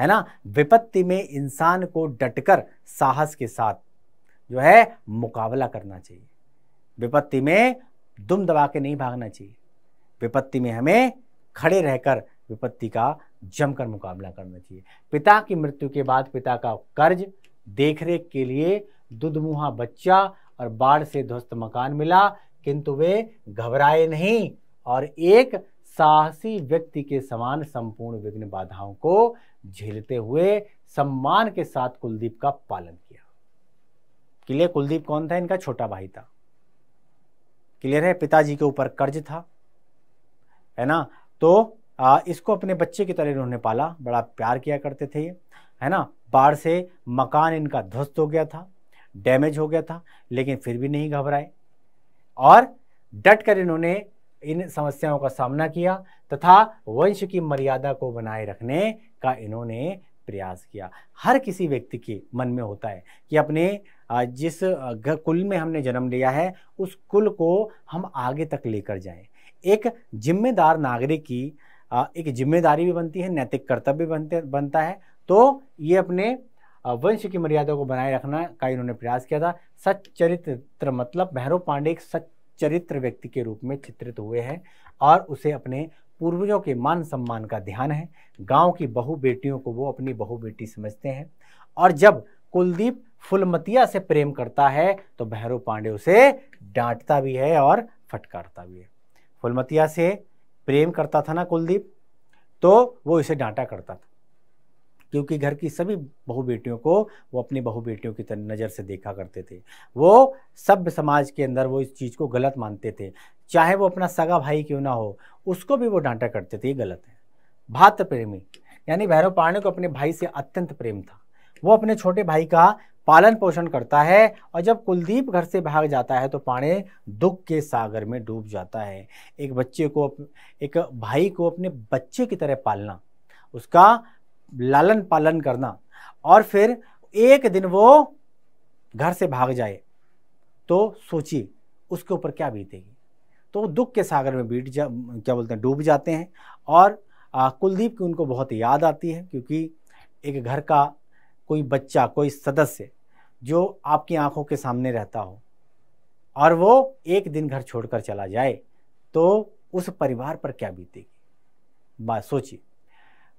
है ना विपत्ति में इंसान को डटकर साहस के साथ जो है मुकाबला करना चाहिए विपत्ति में दुम दबा के नहीं भागना चाहिए विपत्ति में हमें खड़े रहकर विपत्ति का जमकर मुकाबला करना चाहिए पिता की मृत्यु के बाद पिता का कर्ज देखरेख के लिए दुधमुहा बच्चा और बाढ़ से ध्वस्त मकान मिला किंतु वे घबराए नहीं और एक साहसी व्यक्ति के समान संपूर्ण विघ्न बाधाओं को झेलते हुए सम्मान के साथ कुलदीप का पालन किया क्लियर कुलदीप कौन था इनका छोटा भाई था क्लियर है पिताजी के ऊपर कर्ज था है ना तो आ, इसको अपने बच्चे की तरह इन्होंने पाला बड़ा प्यार किया करते थे ये है ना बाढ़ से मकान इनका ध्वस्त हो गया था डैमेज हो गया था लेकिन फिर भी नहीं घबराए और डट कर इन्होंने इन समस्याओं का सामना किया तथा वंश की मर्यादा को बनाए रखने का इन्होंने प्रयास किया हर किसी व्यक्ति के मन में होता है कि अपने जिस कुल में हमने जन्म लिया है उस कुल को हम आगे तक लेकर जाएं एक जिम्मेदार नागरिक की एक जिम्मेदारी भी बनती है नैतिक कर्तव्य बनते बनता है तो ये अपने वंश की मर्यादा को बनाए रखना का इन्होंने प्रयास किया था सच्चरित्र मतलब भैरव पांडे एक सच्चरित्र व्यक्ति के रूप में चित्रित हुए हैं और उसे अपने पूर्वजों के मान सम्मान का ध्यान है गांव की बहु बेटियों को वो अपनी बहु बेटी समझते हैं और जब कुलदीप फुलमतिया से प्रेम करता है तो भैरव पांडे उसे डांटता भी है और फटकारता भी है फुलमतिया से प्रेम करता था ना कुलदीप तो वो इसे डांटा करता था क्योंकि घर की सभी बहू बेटियों को वो अपनी बहू बेटियों की नज़र से देखा करते थे वो सभ्य समाज के अंदर वो इस चीज़ को गलत मानते थे चाहे वो अपना सगा भाई क्यों ना हो उसको भी वो डांटा करते थे ये गलत है भात प्रेमी यानी भैरव पाणी को अपने भाई से अत्यंत प्रेम था वो अपने छोटे भाई का पालन पोषण करता है और जब कुलदीप घर से भाग जाता है तो पाणे दुख के सागर में डूब जाता है एक बच्चे को एक भाई को अपने बच्चे की तरह पालना उसका लालन पालन करना और फिर एक दिन वो घर से भाग जाए तो सोचिए उसके ऊपर क्या बीतेगी तो दुख के सागर में बीट जा क्या बोलते हैं डूब जाते हैं और आ, कुलदीप की उनको बहुत याद आती है क्योंकि एक घर का कोई बच्चा कोई सदस्य जो आपकी आंखों के सामने रहता हो और वो एक दिन घर छोड़कर चला जाए तो उस परिवार पर क्या बीतेगी बात सोचिए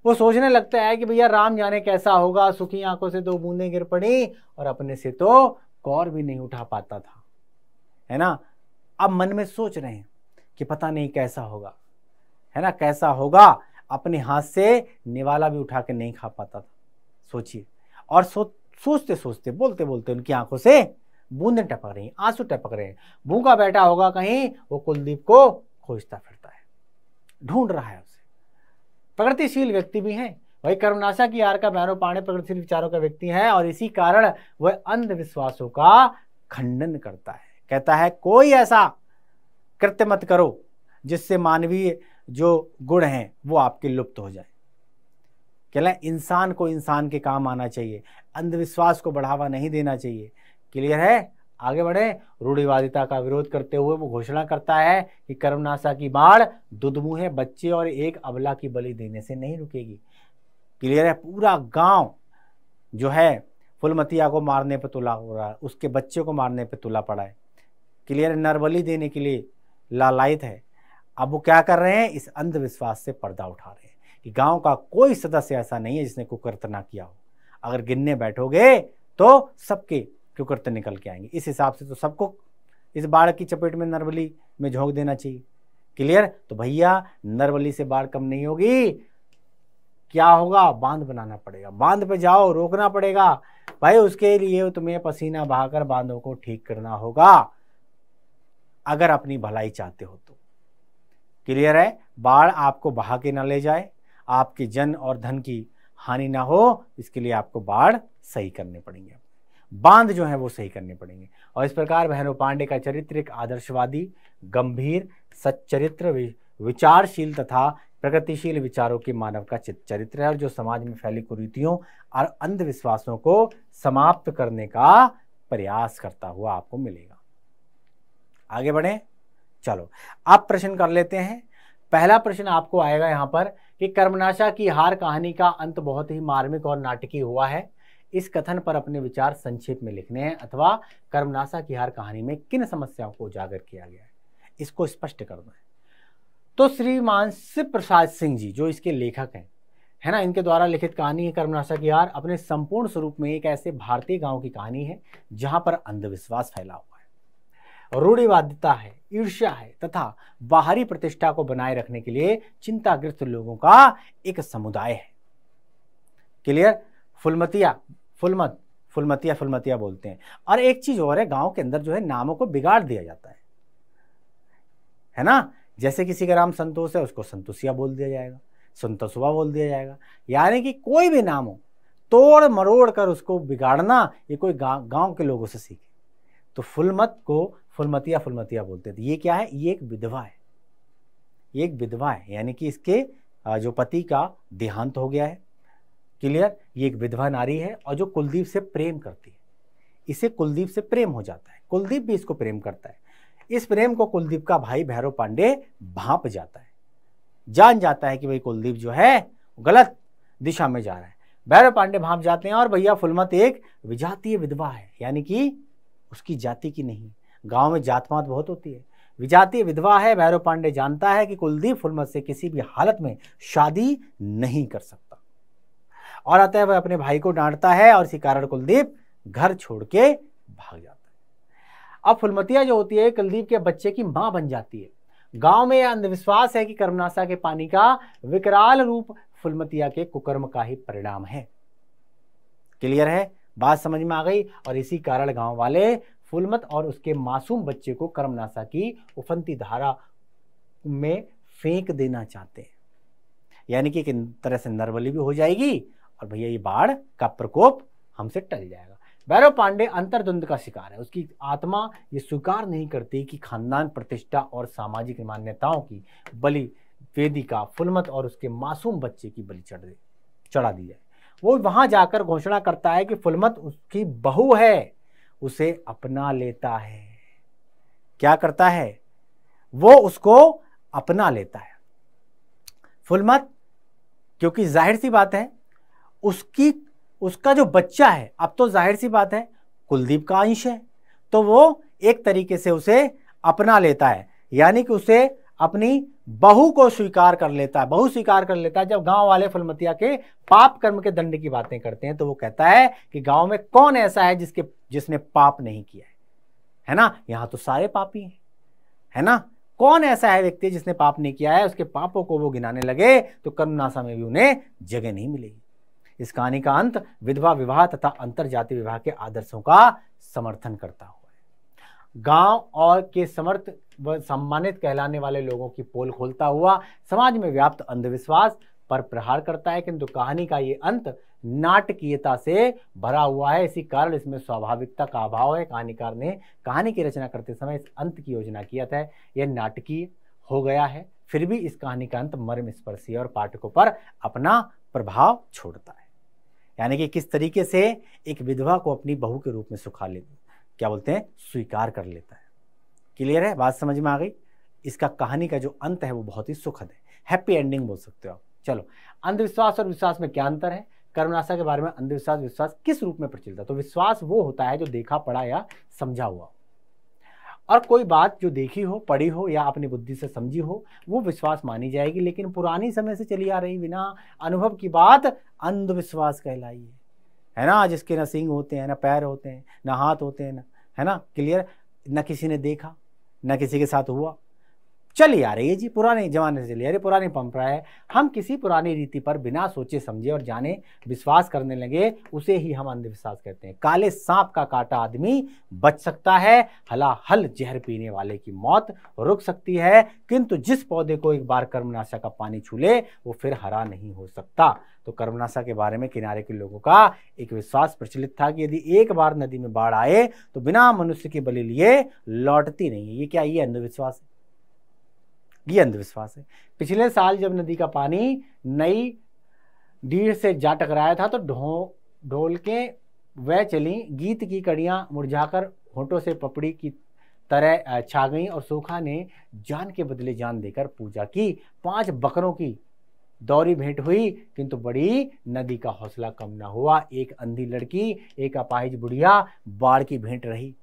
वो सोचने लगता है कि भैया राम जाने कैसा होगा सुखी आंखों से दो बूंदें गिर पड़ी और अपने से तो कौर भी नहीं उठा पाता था है ना अब मन में सोच रहे हैं कि पता नहीं कैसा होगा है ना कैसा होगा अपने हाथ से निवाला भी उठा के नहीं खा पाता था सोचिए और सो सोचते सोचते बोलते बोलते उनकी आंखों से बूंदें टपक रही आंसू टपक रहे हैं भूखा बैठा होगा कहीं वो कुलदीप को खोजता फिरता है ढूंढ रहा है प्रगतिशील व्यक्ति भी हैं वही करुणाशा की आर का भैरव पाणे प्रगतिशील विचारों का व्यक्ति है और इसी कारण वह अंधविश्वासों का खंडन करता है कहता है कोई ऐसा कृत्य मत करो जिससे मानवीय जो गुण हैं वो आपके लुप्त हो जाए कहला इंसान को इंसान के काम आना चाहिए अंधविश्वास को बढ़ावा नहीं देना चाहिए क्लियर है आगे बढ़े रूढ़िवादिता का विरोध करते हुए वो घोषणा करता है कि कर्मनाशा की बाढ़ दुधमुहे बच्चे और एक अबला की बलि देने से नहीं रुकेगी क्लियर है पूरा गांव जो है फुलमतिया को मारने पर तुला हो रहा है उसके बच्चे को मारने पर तुला पड़ा है क्लियर है नरबली देने के लिए लालायित है अब वो क्या कर रहे हैं इस अंधविश्वास से पर्दा उठा रहे हैं कि गांव का कोई सदस्य ऐसा नहीं है जिसने कुकर्तना किया हो अगर गिनने बैठोगे तो सबके क्यों करते निकल के आएंगे इस हिसाब से तो सबको इस बाढ़ की चपेट में नरबली में झोंक देना चाहिए क्लियर तो भैया नरबली से बाढ़ कम नहीं होगी क्या होगा बांध बनाना पड़ेगा बांध पे जाओ रोकना पड़ेगा भाई उसके लिए तुम्हें पसीना बहाकर बांधों को ठीक करना होगा अगर अपनी भलाई चाहते हो तो क्लियर है बाढ़ आपको बहा के ना ले जाए आपके जन और धन की हानि ना हो इसके लिए आपको बाढ़ सही करने पड़ेंगे बांध जो है वो सही करने पड़ेंगे और इस प्रकार भैरव पांडे का चरित्र एक आदर्शवादी गंभीर सच्चरित्र विचारशील तथा प्रगतिशील विचारों के मानव का चरित्र है और जो समाज में फैली कुरीतियों और अंधविश्वासों को समाप्त करने का प्रयास करता हुआ आपको मिलेगा आगे बढ़े चलो आप प्रश्न कर लेते हैं पहला प्रश्न आपको आएगा यहां पर कि कर्मनाशा की हार कहानी का अंत बहुत ही मार्मिक और नाटकीय हुआ है इस कथन पर अपने विचार संक्षेप में लिखने हैं अथवा कर्मनाशा की हार कहानी में किन समस्याओं को उजागर किया गया है इसको स्पष्ट करना है तो श्रीमान शिव प्रसाद सिंह जी जो इसके लेखक हैं है ना इनके द्वारा लिखित कहानी है कर्मनाशा की हार अपने संपूर्ण स्वरूप में एक ऐसे भारतीय गांव की कहानी है जहां पर अंधविश्वास फैला हुआ है रूढ़िवाद्यता है ईर्ष्या है तथा बाहरी प्रतिष्ठा को बनाए रखने के लिए चिंताग्रस्त लोगों का एक समुदाय है क्लियर फुलमतिया फुलमत फुलमतिया फुलमतिया बोलते हैं और एक चीज़ और है गांव के अंदर जो है नामों को बिगाड़ दिया जाता है है ना जैसे किसी का नाम संतोष है उसको संतोषिया बोल दिया जाएगा संतोषवा बोल दिया जाएगा यानी कि कोई भी नाम हो तोड़ मरोड़ कर उसको बिगाड़ना ये कोई गांव के लोगों से सीखे तो फुलमत को फुलमतिया फुलमतिया बोलते थे तो ये क्या है ये एक विधवा है ये एक विधवा है यानी कि इसके जो पति का देहांत हो गया है क्लियर ये एक विधवा नारी है और जो कुलदीप से प्रेम करती है इसे कुलदीप से प्रेम हो जाता है कुलदीप भी इसको प्रेम करता है इस प्रेम को कुलदीप का भाई भैरव पांडे भाप जाता है जान जाता है कि भाई कुलदीप जो है गलत दिशा में जा रहा है भैरव पांडे भाप जाते हैं और भैया फुलमत एक विजातीय विधवा है यानी कि उसकी जाति की नहीं गांव में जात मात बहुत होती है विजातीय विधवा है भैरव पांडे जानता है कि कुलदीप फुलमत से किसी भी हालत में शादी नहीं कर सकता और आता है वह अपने भाई को डांटता है और इसी कारण कुलदीप घर छोड़ के भाग जाता है अब फुलमतिया जो होती है कुलदीप के बच्चे की माँ बन जाती है गांव में यह अंधविश्वास है कि कर्मनाशा के पानी का विकराल रूप फुलमतिया के कुकर्म का ही परिणाम है क्लियर है बात समझ में आ गई और इसी कारण गांव वाले फुलमत और उसके मासूम बच्चे को कर्मनाशा की उफंती धारा में फेंक देना चाहते हैं यानी कि एक तरह से नरबली भी हो जाएगी और भैया ये बाढ़ का प्रकोप हमसे टल जाएगा भैरव पांडे अंतर्द्वंद का शिकार है उसकी आत्मा ये स्वीकार नहीं करती कि खानदान प्रतिष्ठा और सामाजिक मान्यताओं की बलि वेदिका फुलमत और उसके मासूम बच्चे की बलि चढ़ चढ़ा दी जाए वो वहाँ जाकर घोषणा करता है कि फुलमत उसकी बहू है उसे अपना लेता है क्या करता है वो उसको अपना लेता है फुलमत क्योंकि जाहिर सी बात है उसकी उसका जो बच्चा है अब तो जाहिर सी बात है कुलदीप का अंश है तो वो एक तरीके से उसे अपना लेता है यानी कि उसे अपनी बहू को स्वीकार कर लेता है बहू स्वीकार कर लेता है जब गांव वाले फलमतिया के पाप कर्म के दंड की बातें करते हैं तो वो कहता है कि गांव में कौन ऐसा है जिसके जिसने पाप नहीं किया है है ना यहाँ तो सारे पापी हैं है ना कौन ऐसा है व्यक्ति जिसने पाप नहीं किया है उसके पापों को वो गिनाने लगे तो कर्मनाशा में भी उन्हें जगह नहीं मिलेगी इस कहानी का अंत विधवा विवाह तथा अंतर जाति विवाह के आदर्शों का समर्थन करता हुआ है गांव और के समर्थ व सम्मानित कहलाने वाले लोगों की पोल खोलता हुआ समाज में व्याप्त अंधविश्वास पर प्रहार करता है किंतु कहानी का ये अंत नाटकीयता से भरा हुआ है इसी कारण इसमें स्वाभाविकता का अभाव है कहानीकार ने कहानी की रचना करते समय इस अंत की योजना किया था यह नाटकीय हो गया है फिर भी इस कहानी का अंत मर्म स्पर्शी और पाठकों पर अपना प्रभाव छोड़ता है यानी कि किस तरीके से एक विधवा को अपनी बहू के रूप में सुखा ले क्या बोलते हैं स्वीकार कर लेता है क्लियर है बात समझ में आ गई इसका कहानी का जो अंत है वो बहुत ही सुखद है हैप्पी एंडिंग बोल सकते हो आप चलो अंधविश्वास और विश्वास में क्या अंतर है कर्मनाशा के बारे में अंधविश्वास विश्वास किस रूप में प्रचलित है तो विश्वास वो होता है जो देखा पड़ा या समझा हुआ और कोई बात जो देखी हो पढ़ी हो या अपनी बुद्धि से समझी हो वो विश्वास मानी जाएगी लेकिन पुरानी समय से चली आ रही बिना अनुभव की बात अंधविश्वास कहलाई है है ना जिसके ना सिंग होते हैं ना पैर होते हैं ना हाथ होते हैं ना है ना क्लियर ना किसी ने देखा ना किसी के साथ हुआ चली आ रही है जी पुराने ज़माने से चली आ रही पुरानी परंपरा है हम किसी पुरानी रीति पर बिना सोचे समझे और जाने विश्वास करने लगे उसे ही हम अंधविश्वास कहते हैं काले सांप का काटा आदमी बच सकता है हला हल जहर पीने वाले की मौत रुक सकती है किंतु जिस पौधे को एक बार कर्मनाशा का पानी छूले वो फिर हरा नहीं हो सकता तो कर्मनाशा के बारे में किनारे के लोगों का एक विश्वास प्रचलित था कि यदि एक बार नदी में बाढ़ आए तो बिना मनुष्य के बलि लिए लौटती नहीं है ये क्या ये अंधविश्वास है ये अंधविश्वास है पिछले साल जब नदी का पानी नई डीढ़ से जा टकराया था तो ढो के वह चली गीत की कड़ियाँ मुरझाकर होठों से पपड़ी की तरह छा गई और सोखा ने जान के बदले जान देकर पूजा की पांच बकरों की दौरी भेंट हुई किंतु बड़ी नदी का हौसला कम ना हुआ एक अंधी लड़की एक अपाहिज बुढ़िया बाढ़ की भेंट रही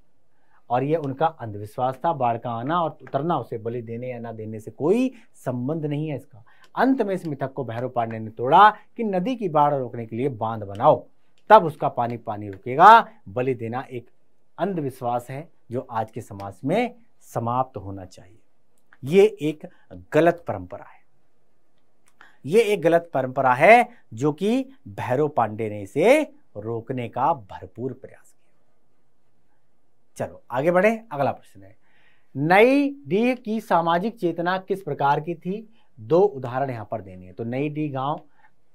और यह उनका अंधविश्वास था बाढ़ का आना और उतरना उसे बलि देने या ना देने से कोई संबंध नहीं है इसका अंत में इस मिथक को भैरव पांडे ने तोड़ा कि नदी की बाढ़ रोकने के लिए बांध बनाओ तब उसका पानी पानी रुकेगा बलि देना एक अंधविश्वास है जो आज के समाज में समाप्त होना चाहिए ये एक गलत परंपरा है ये एक गलत परंपरा है जो कि भैरव पांडे ने इसे रोकने का भरपूर प्रयास चलो आगे बढ़े अगला प्रश्न है नई डीह की सामाजिक चेतना किस प्रकार की थी दो उदाहरण यहाँ पर देने हैं तो नई डीह गांव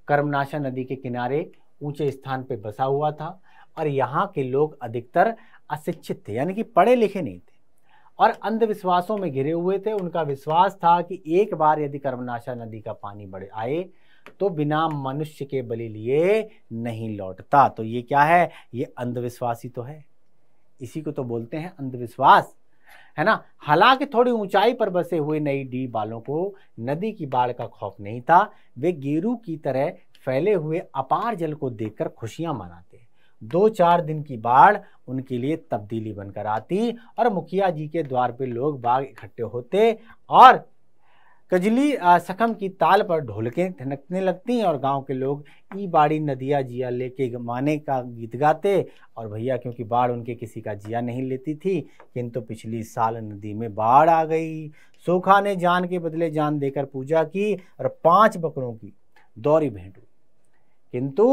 कर्मनाशा नदी के किनारे ऊंचे स्थान पर बसा हुआ था और यहाँ के लोग अधिकतर अशिक्षित थे यानी कि पढ़े लिखे नहीं थे और अंधविश्वासों में घिरे हुए थे उनका विश्वास था कि एक बार यदि कर्मनाशा नदी का पानी बढ़े आए तो बिना मनुष्य के बलि लिए नहीं लौटता तो ये क्या है ये अंधविश्वासी तो है इसी को तो बोलते हैं अंधविश्वास है ना हालांकि थोड़ी ऊंचाई पर बसे हुए नई डी बालों को नदी की बाढ़ का खौफ नहीं था वे गेरू की तरह फैले हुए अपार जल को देखकर खुशियां मनाते दो चार दिन की बाढ़ उनके लिए तब्दीली बनकर आती और मुखिया जी के द्वार पर लोग बाग इकट्ठे होते और कजली सखम की ताल पर ढोलकें ठनकने लगती और गांव के लोग ई बाड़ी नदिया जिया लेके माने का गीत गाते और भैया क्योंकि बाढ़ उनके किसी का जिया नहीं लेती थी किंतु पिछली साल नदी में बाढ़ आ गई सोखा ने जान के बदले जान देकर पूजा की और पांच बकरों की दौरी भेंट हुई किंतु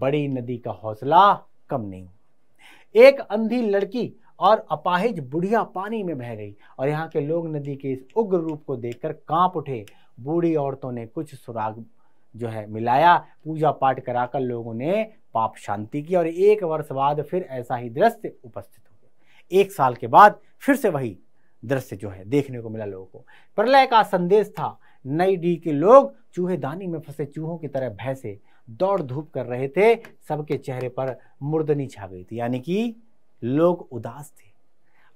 बड़ी नदी का हौसला कम नहीं एक अंधी लड़की और अपाहिज बुढ़िया पानी में बह गई और यहाँ के लोग नदी के इस उग्र रूप को देखकर कांप उठे बूढ़ी औरतों ने कुछ सुराग जो है मिलाया पूजा पाठ कराकर लोगों ने पाप शांति की और एक वर्ष बाद फिर ऐसा ही दृश्य उपस्थित हो गया एक साल के बाद फिर से वही दृश्य जो है देखने को मिला लोगों को प्रलय का संदेश था नई डी के लोग चूहे दानी में फंसे चूहों की तरह भय से दौड़ धूप कर रहे थे सबके चेहरे पर मुर्दनी छा गई थी यानी कि लोग उदास थे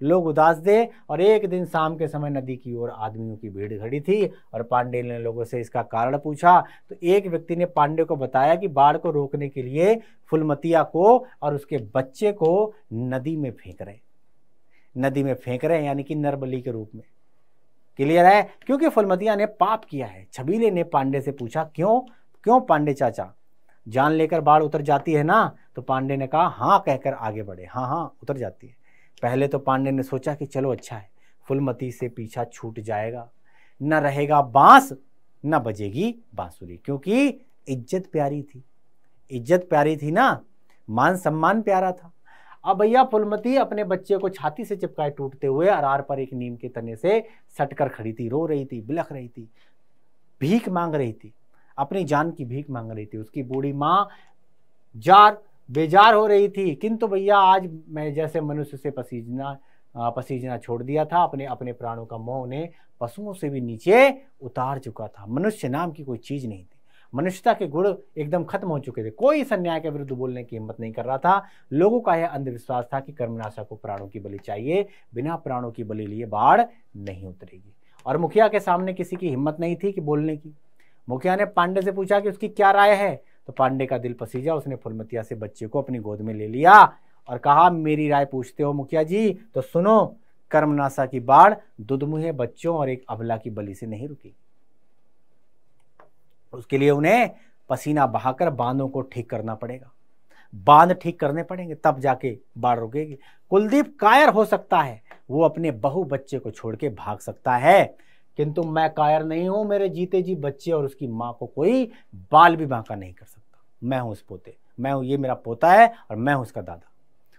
लोग उदास थे और एक दिन शाम के समय नदी की ओर आदमियों की भीड़ खड़ी थी और पांडे ने लोगों से इसका कारण पूछा तो एक व्यक्ति ने पांडे को बताया कि बाढ़ को रोकने के लिए फुलमतिया को और उसके बच्चे को नदी में फेंक रहे नदी में फेंक रहे हैं यानी कि नरबली के रूप में क्लियर है क्योंकि फुलमतिया ने पाप किया है छबीले ने पांडे से पूछा क्यों क्यों पांडे चाचा जान लेकर बाढ़ उतर जाती है ना तो पांडे ने कहा हाँ कहकर आगे बढ़े हाँ हाँ उतर जाती है पहले तो पांडे ने सोचा कि चलो अच्छा है फुलमती से पीछा छूट जाएगा न रहेगा बांस न बजेगी बांसुरी क्योंकि इज्जत प्यारी थी इज्जत प्यारी थी ना मान सम्मान प्यारा था अब भैया फुलमती अपने बच्चे को छाती से चिपकाए टूटते हुए अरार पर एक नीम के तने से सटकर खड़ी थी रो रही थी बिलख रही थी भीख मांग रही थी अपनी जान की भीख मांग रही थी उसकी बूढ़ी माँ जार बेजार हो रही थी किंतु भैया आज मैं जैसे मनुष्य से पसीजना पसीजना छोड़ दिया था अपने अपने प्राणों का मोह उन्हें पशुओं से भी नीचे उतार चुका था मनुष्य नाम की कोई चीज़ नहीं थी मनुष्यता के गुण एकदम खत्म हो चुके थे कोई संन्याय के विरुद्ध बोलने की हिम्मत नहीं कर रहा था लोगों का यह अंधविश्वास था कि कर्मनाशा को प्राणों की बलि चाहिए बिना प्राणों की बलि लिए बाढ़ नहीं उतरेगी और मुखिया के सामने किसी की हिम्मत नहीं थी कि बोलने की मुखिया ने पांडे से पूछा कि उसकी क्या राय है तो पांडे का दिल पसीजा उसने फुलमतिया से बच्चे को अपनी गोद में ले लिया और कहा मेरी राय पूछते हो मुखिया जी तो सुनो कर्मनाशा की बाढ़ दुदमुहे बच्चों और एक अबला की बलि से नहीं रुकी उसके लिए उन्हें पसीना बहाकर बांधों को ठीक करना पड़ेगा बांध ठीक करने पड़ेंगे तब जाके बाढ़ रुकेगी कुलदीप कायर हो सकता है वो अपने बहु बच्चे को छोड़ के भाग सकता है किंतु मैं कायर नहीं हूँ मेरे जीते जी बच्चे और उसकी माँ को कोई बाल भी बांका नहीं कर सकता मैं हूँ उस पोते मैं हूँ ये मेरा पोता है और मैं हूँ उसका दादा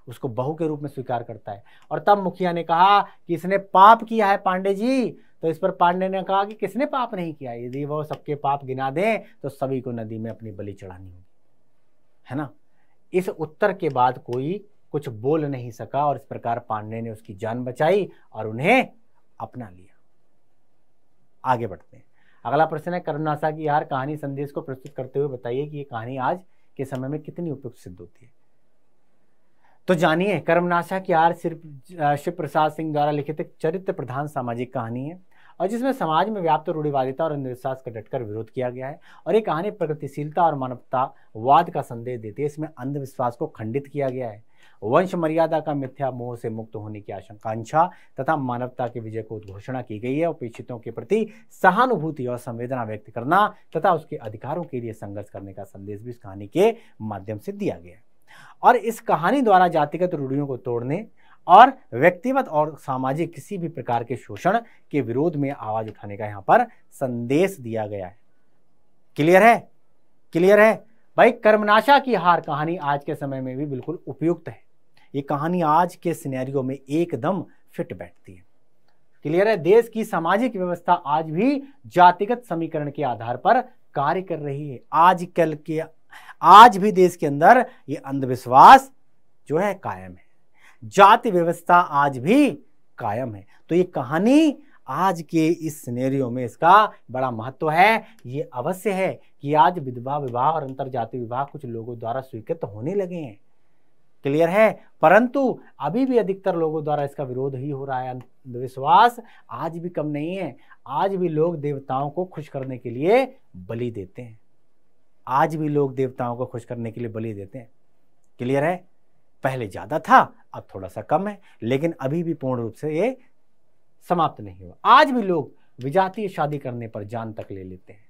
उसको बहू के रूप में स्वीकार करता है और तब मुखिया ने कहा कि इसने पाप किया है पांडे जी तो इस पर पांडे ने कहा कि किसने पाप नहीं किया यदि वह सबके पाप गिना दें तो सभी को नदी में अपनी बलि चढ़ानी होगी है ना इस उत्तर के बाद कोई कुछ बोल नहीं सका और इस प्रकार पांडे ने उसकी जान बचाई और उन्हें अपना लिया आगे बढ़ते हैं अगला प्रश्न है करुणासा की यार कहानी संदेश को प्रस्तुत करते हुए बताइए कि ये कहानी आज के समय में कितनी उपयुक्त सिद्ध होती है तो जानिए कर्मनाशा की आर सिर्फ शिव प्रसाद सिंह द्वारा लिखित एक चरित्र प्रधान सामाजिक कहानी है और जिसमें समाज में व्याप्त रूढ़िवादिता और अंधविश्वास का डटकर विरोध किया गया है और ये कहानी प्रगतिशीलता और मानवतावाद का संदेश देती है इसमें अंधविश्वास को खंडित किया गया है वंश मर्यादा का मिथ्या मोह से मुक्त होने की आशंकांक्षा तथा मानवता के विजय को उद्घोषणा की गई है उपेक्षितों के प्रति सहानुभूति और संवेदना व्यक्त करना तथा उसके अधिकारों के लिए संघर्ष करने का संदेश भी इस कहानी के माध्यम से दिया गया है और इस कहानी द्वारा जातिगत रूढ़ियों को तोड़ने और व्यक्तिगत और सामाजिक किसी भी प्रकार के शोषण के विरोध में आवाज उठाने का यहाँ पर संदेश दिया गया है क्लियर है क्लियर है भाई कर्मनाशा की हार कहानी आज के समय में भी बिल्कुल उपयुक्त है ये कहानी आज के सिनेरियो में एकदम फिट बैठती है क्लियर है देश की सामाजिक व्यवस्था आज भी जातिगत समीकरण के आधार पर कार्य कर रही है आज कल के आज भी देश के अंदर ये अंधविश्वास जो है कायम है जाति व्यवस्था आज भी कायम है तो ये कहानी आज के इस सिनेरियो में इसका बड़ा महत्व है ये अवश्य है कि आज विधवा विवाह और अंतर जाति विवाह कुछ लोगों द्वारा स्वीकृत होने लगे हैं क्लियर है परंतु अभी भी अधिकतर लोगों द्वारा इसका विरोध ही हो रहा है अंधविश्वास आज भी कम नहीं है आज भी लोग देवताओं को खुश करने के लिए बलि देते हैं आज भी लोग देवताओं को खुश करने के लिए बलि देते हैं क्लियर है पहले ज़्यादा था अब थोड़ा सा कम है लेकिन अभी भी पूर्ण रूप से ये समाप्त नहीं हुआ आज भी लोग विजातीय शादी करने पर जान तक ले लेते हैं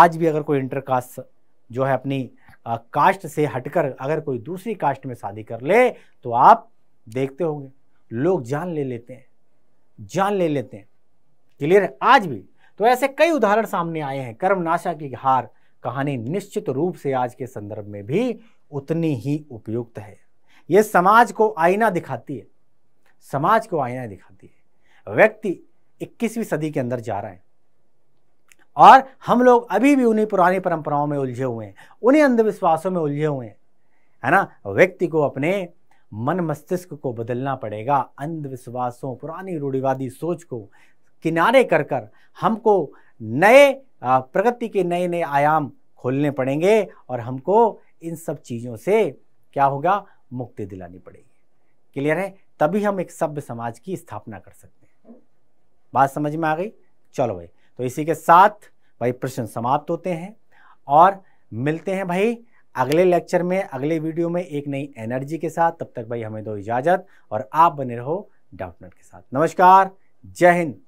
आज भी अगर कोई इंटरकास्ट जो है अपनी कास्ट से हटकर अगर कोई दूसरी कास्ट में शादी कर ले तो आप देखते होंगे लोग जान ले लेते हैं जान ले लेते हैं क्लियर है आज भी तो ऐसे कई उदाहरण सामने आए हैं कर्मनाशा की हार कहानी निश्चित रूप से आज के संदर्भ में भी उतनी ही उपयुक्त है यह समाज को आईना दिखाती है समाज को आईना दिखाती है व्यक्ति 21वीं सदी के अंदर जा रहे हैं और हम लोग अभी भी उन्हीं पुरानी परंपराओं में उलझे हुए हैं उन्हीं अंधविश्वासों में उलझे हुए हैं है ना व्यक्ति को अपने मन मस्तिष्क को बदलना पड़ेगा अंधविश्वासों पुरानी रूढ़िवादी सोच को किनारे कर कर हमको नए प्रगति के नए नए आयाम खोलने पड़ेंगे और हमको इन सब चीज़ों से क्या होगा मुक्ति दिलानी पड़ेगी क्लियर है तभी हम एक सभ्य समाज की स्थापना कर सकते हैं बात समझ में आ गई चलो भाई तो इसी के साथ भाई प्रश्न समाप्त होते हैं और मिलते हैं भाई अगले लेक्चर में अगले वीडियो में एक नई एनर्जी के साथ तब तक भाई हमें दो इजाज़त और आप बने रहो डाउटनेट के साथ नमस्कार जय हिंद